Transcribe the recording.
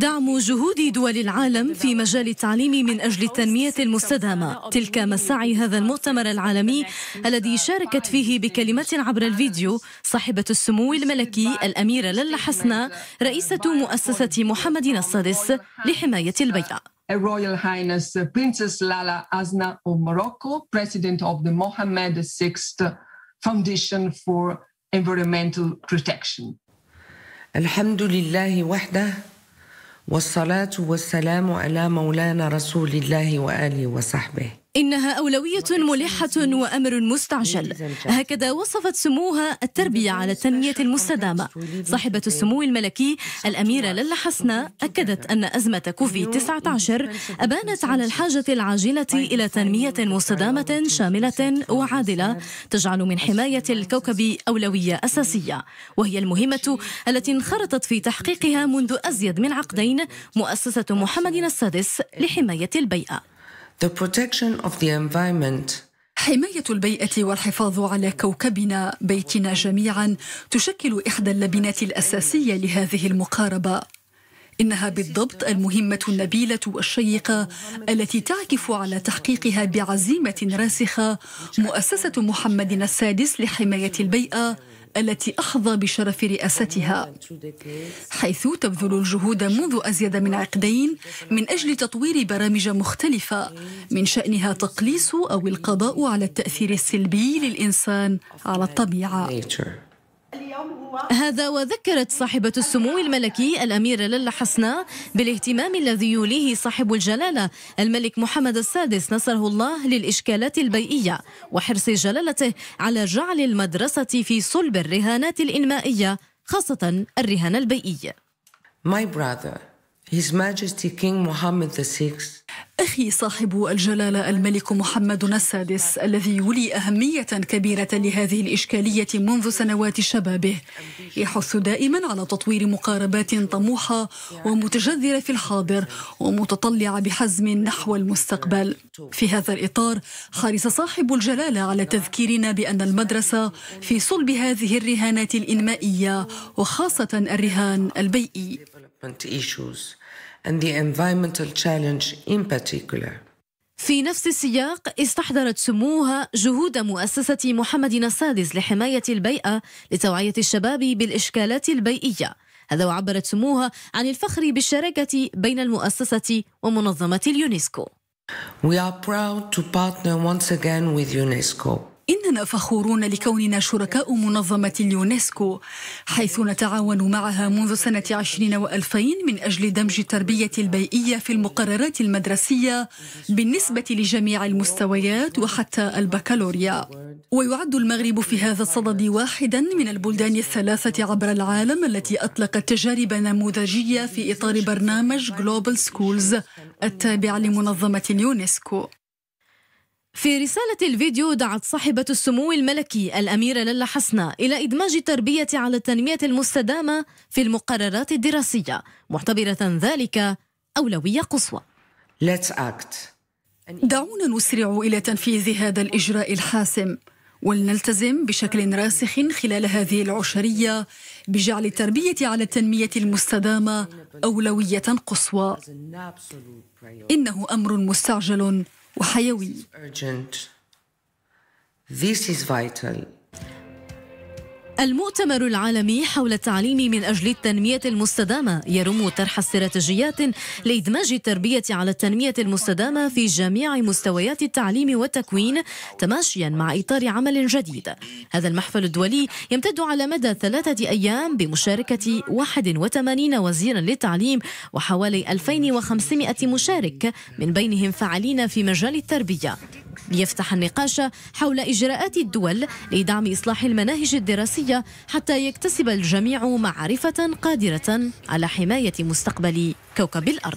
دعم جهود دول العالم في مجال التعليم من أجل التنمية المستدامة تلك مساعي هذا المؤتمر العالمي الذي شاركت فيه بكلمة عبر الفيديو صاحبة السمو الملكي الأميرة للا حسنة رئيسة مؤسسة محمد السادس لحماية البيئة Her Royal Highness Princess Lala Asna of Morocco, President of the Mohammed VI Foundation for Environmental Protection. الحمد لله وحده والصلاه والسلام على مولانا رسول الله واله وصحبه إنها أولوية ملحة وأمر مستعجل هكذا وصفت سموها التربية على التنمية المستدامة صاحبة السمو الملكي الأميرة للا حسناء أكدت أن كوفي كوفيد-19 أبانت على الحاجة العاجلة إلى تنمية مستدامة شاملة وعادلة تجعل من حماية الكوكب أولوية أساسية وهي المهمة التي انخرطت في تحقيقها منذ أزيد من عقدين مؤسسة محمد السادس لحماية البيئة The protection of the environment حماية البيئة والحفاظ على كوكبنا بيتنا جميعا تشكل إحدى اللبنات الأساسية لهذه المقاربة إنها بالضبط المهمة النبيلة والشيقة التي تعكف على تحقيقها بعزيمة راسخة مؤسسة محمد السادس لحماية البيئة التي أحظى بشرف رئاستها حيث تبذل الجهود منذ أزيد من عقدين من أجل تطوير برامج مختلفة من شأنها تقليص أو القضاء على التأثير السلبي للإنسان على الطبيعة هذا وذكرت صاحبة السمو الملكي الأميرة للا حسناء بالاهتمام الذي يوليه صاحب الجلالة الملك محمد السادس نصره الله للإشكالات البيئية وحرص جلالته على جعل المدرسة في صلب الرهانات الإنمائية خاصة الرهان البيئي My brother His Majesty King Mohammed VI أخي صاحب الجلالة الملك محمد السادس الذي يولي أهمية كبيرة لهذه الإشكالية منذ سنوات شبابه يحث دائما على تطوير مقاربات طموحة ومتجذرة في الحاضر ومتطلعة بحزم نحو المستقبل في هذا الإطار حرص صاحب الجلالة على تذكيرنا بأن المدرسة في صلب هذه الرهانات الإنمائية وخاصة الرهان البيئي development issues and the environmental challenge in particular. في نفس السياق استحضرت سموها جهود مؤسسة محمد السادس لحماية البيئة لتوعية الشباب بالإشكالات البيئية هذا وعبرت سموها عن الفخر بالشراكة بين المؤسسة ومنظمة اليونسكو We are proud to partner once again with UNESCO إننا فخورون لكوننا شركاء منظمة اليونسكو حيث نتعاون معها منذ سنة 20 و2000 من أجل دمج التربية البيئية في المقررات المدرسية بالنسبة لجميع المستويات وحتى البكالوريا ويعد المغرب في هذا الصدد واحدا من البلدان الثلاثة عبر العالم التي أطلقت تجارب نموذجية في إطار برنامج جلوبال سكولز التابع لمنظمة اليونسكو في رسالة الفيديو دعت صاحبة السمو الملكي الأميرة للا حسنة إلى إدماج التربية على التنمية المستدامة في المقررات الدراسية معتبرة ذلك أولوية قصوى Let's act. دعونا نسرع إلى تنفيذ هذا الإجراء الحاسم ولنلتزم بشكل راسخ خلال هذه العشرية بجعل التربية على التنمية المستدامة أولوية قصوى إنه أمر مستعجل وحيوي. This is urgent. This is vital. المؤتمر العالمي حول التعليم من أجل التنمية المستدامة يرم طرح استراتيجيات لإدماج التربية على التنمية المستدامة في جميع مستويات التعليم والتكوين تماشيا مع إطار عمل جديد هذا المحفل الدولي يمتد على مدى ثلاثة أيام بمشاركة 81 وزيرا للتعليم وحوالي 2500 مشارك من بينهم فاعلين في مجال التربية ليفتح النقاش حول إجراءات الدول لدعم إصلاح المناهج الدراسية الدولية حتى يكتسب الجميع معرفة قادرة على حماية مستقبل كوكب الأرض